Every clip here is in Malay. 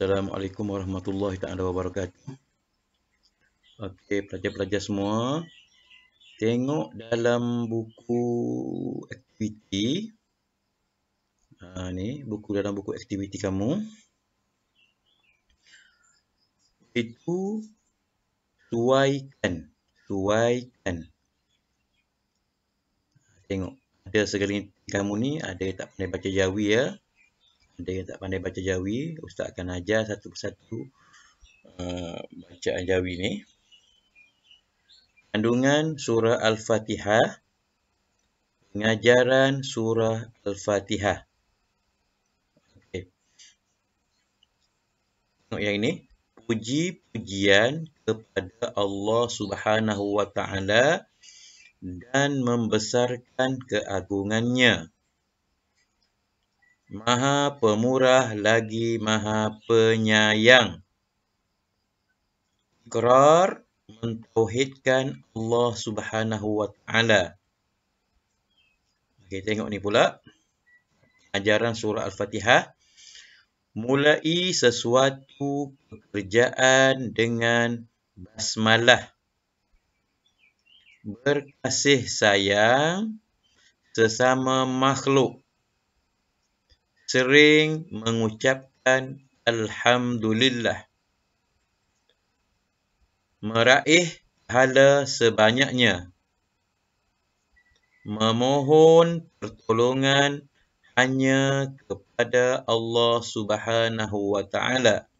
Assalamualaikum warahmatullahi taala wabarakatuh. Okey, pelajar-pelajar semua, tengok dalam buku aktiviti. Ha ni, buku dalam buku aktiviti kamu. Itu suaikan, suaikan. Tengok, ada segelintir kamu ni ada tak pandai baca Jawi ya? Ada yang tak pandai baca jawi, ustaz akan ajar satu persatu uh, bacaan jawi ni. Kandungan surah Al-Fatihah. Pengajaran surah Al-Fatihah. Tengok yang ini. Puji-pujian kepada Allah subhanahu wa dan membesarkan keagungannya. Maha pemurah lagi maha penyayang. Ikrar mentauhidkan Allah Subhanahu wa taala. Okey tengok ni pula. Ajaran surah Al-Fatihah mulai sesuatu pekerjaan dengan basmalah. Berkasih sayang sesama makhluk sering mengucapkan Alhamdulillah. Meraih pahala sebanyaknya. Memohon pertolongan hanya kepada Allah Subhanahu wa taala.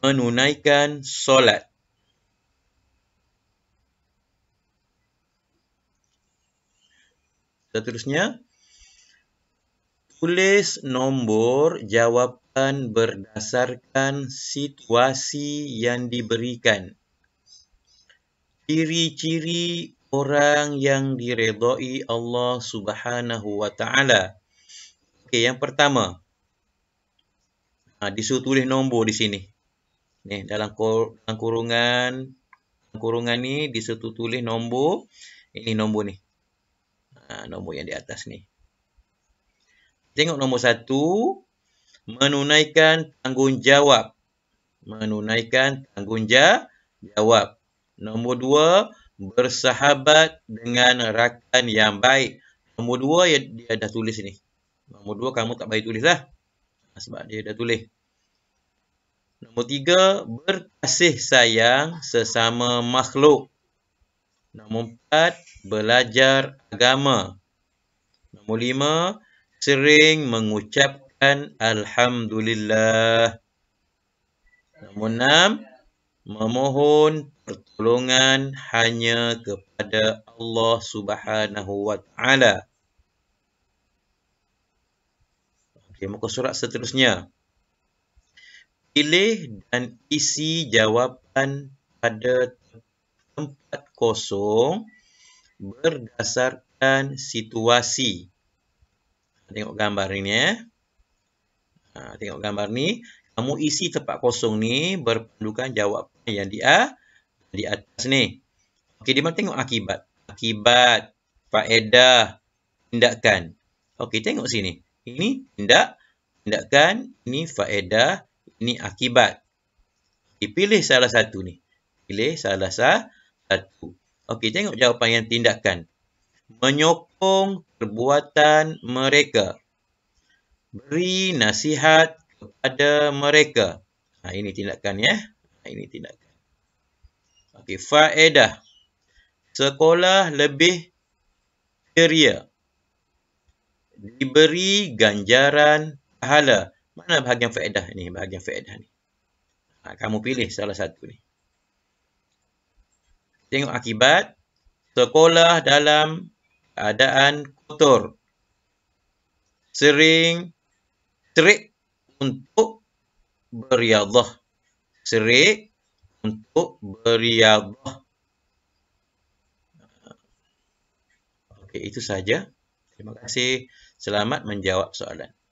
Menunaikan solat Seterusnya, tulis nombor jawapan berdasarkan situasi yang diberikan. Ciri-ciri orang yang diredai Allah Subhanahu wa taala. Okey, yang pertama. Ha, disuruh tulis nombor di sini. Nih, dalam kurungan kurungan ni disuruh tulis nombor. Ini nombor ni. Ha, nombor yang di atas ni. Tengok nombor satu. Menunaikan tanggungjawab. Menunaikan tanggungjawab. Nombor dua. Bersahabat dengan rakan yang baik. Nombor dua ya, dia dah tulis ni. Nombor dua kamu tak baik tulis lah. Ha, sebab dia dah tulis. Nombor tiga. Berkasih sayang sesama makhluk. Nombor empat. Belajar agama. Nombor lima. Nombor lima sering mengucapkan Alhamdulillah. namun enam, memohon pertolongan hanya kepada Allah Subhanahu Wa Taala. Okey, muka surat seterusnya. Pilih dan isi jawapan pada tempat kosong berdasarkan situasi tengok gambar ini, ya. Ha, tengok gambar ni. Kamu isi tempat kosong ni berpandukan jawapan yang di, di atas ni. Okey, dia tengok akibat. Akibat, faedah, tindakan. Okey, tengok sini. Ini tindak, tindakan, ini faedah, ini akibat. Okay, pilih salah satu ni. Pilih salah satu. Okey, tengok jawapan yang tindakan. Menyokong perbuatan mereka. Beri nasihat kepada mereka. Ha, ini tindakan ya. Ha, ini tindakan. Okey, faedah. Sekolah lebih ceria. Diberi ganjaran pahala. Mana bahagian faedah ni? Bahagian faedah ni. Ha, kamu pilih salah satu ni. Tengok akibat. Sekolah dalam keadaan kotor. Sering trik untuk beriadah. Serik untuk beriadah. Okey, itu saja. Terima kasih. Selamat menjawab soalan.